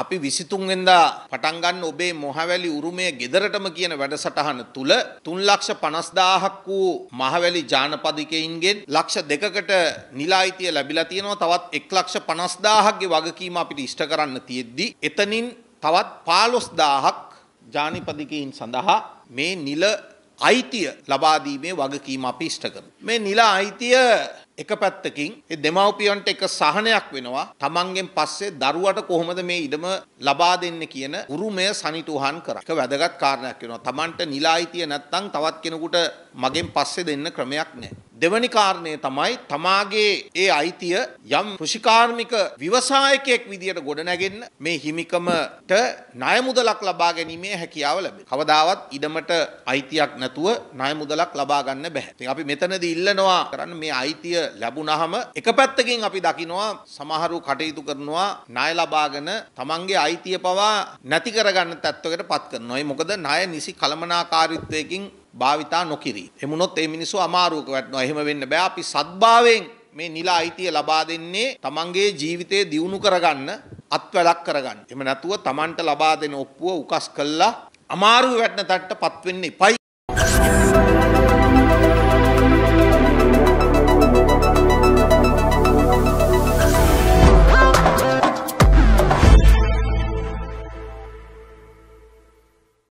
අපි විසිතුන්වෙදා පටන්ගන්න ඔබේ මොහවැලි උරුමය ගෙදරටම කියන වැඩසටහන තුළ තුන් ලක්ෂ පනස්දාහක් වූ මහවැලි ජානපදිකයින්ගෙන් ලක්ෂ දෙකකට නිලායිතිය ලැබිලා තියෙනවා තවත් එක් ලක්ෂ පනස්දාහක්ගේ වගකීම අපිට ඉෂ්ට කරන්න තියෙද්දි. එතනින් තවත් පාලොස්දාහක් ජානිපදිකයින් සඳහා මේ නිල අයිතිය ලබාදීමේ වගකීම අපි ඉෂ්ට කරන. මේ නිලා අයිතිය එක පැත්තකින් ඒ දෙමව්පියන්ට එක සහනයක් වෙනවා තමන්ගෙන් පස්සේ දරුවට කොහොමද මේ ඉඩම ලබා දෙන්න කියන උරුමය සනිටුහන් කරා. ඒක වැදගත් කාරණයක් වෙනවා. තමන්ට නිලා හිටිය නැත්නම් තවත් කෙනෙකුට මගෙන් පස්සේ දෙන්න ක්‍රමයක් නැහැ. දෙවනි කාරණය තමයි තමාගේ ඒ අයිතිය යම් කෘෂිකාර්මික විවසායකයෙක් විදියට ගොඩනැගෙන්න මේ හිමිකමට ණය මුදලක් ලබා ගැනීමේ හැකියාව ලැබේ. කවදාවත් ඉඩමට අයිතියක් නැතුව ණය මුදලක් ලබා ගන්න බෑ. ඉතින් අපි මෙතනදී ඉල්ලනවා කරන්න මේ අයිතිය ලැබුණාම එක පැත්තකින් අපි දකිනවා සමහරු කටයුතු කරනවා ණය ලබාගෙන තමන්ගේ අයිතිය පවා නැති කරගන්න තත්ත්වයකට පත් කරනවා. ඒ මොකද ණය නිසි කලමනාකාරීත්වයකින් භාවිතා නොකිරී. එමුණොත් ඒ මිනිස්සු අමාරුවක වැටෙනවා. එහෙම වෙන්න බෑ. අපි සත්භාවයෙන් මේ නිල අයිතිය ලබා දෙන්නේ තමන්ගේ ජීවිතය දියුණු කරගන්න අත්වැලක් කරගන්න. එහෙම නැතුව තමන්ට ලබා දෙන ඔප්පුව උකස් කළා අමාරුව වැටෙන තට්ටපත් වෙන්න එපයි.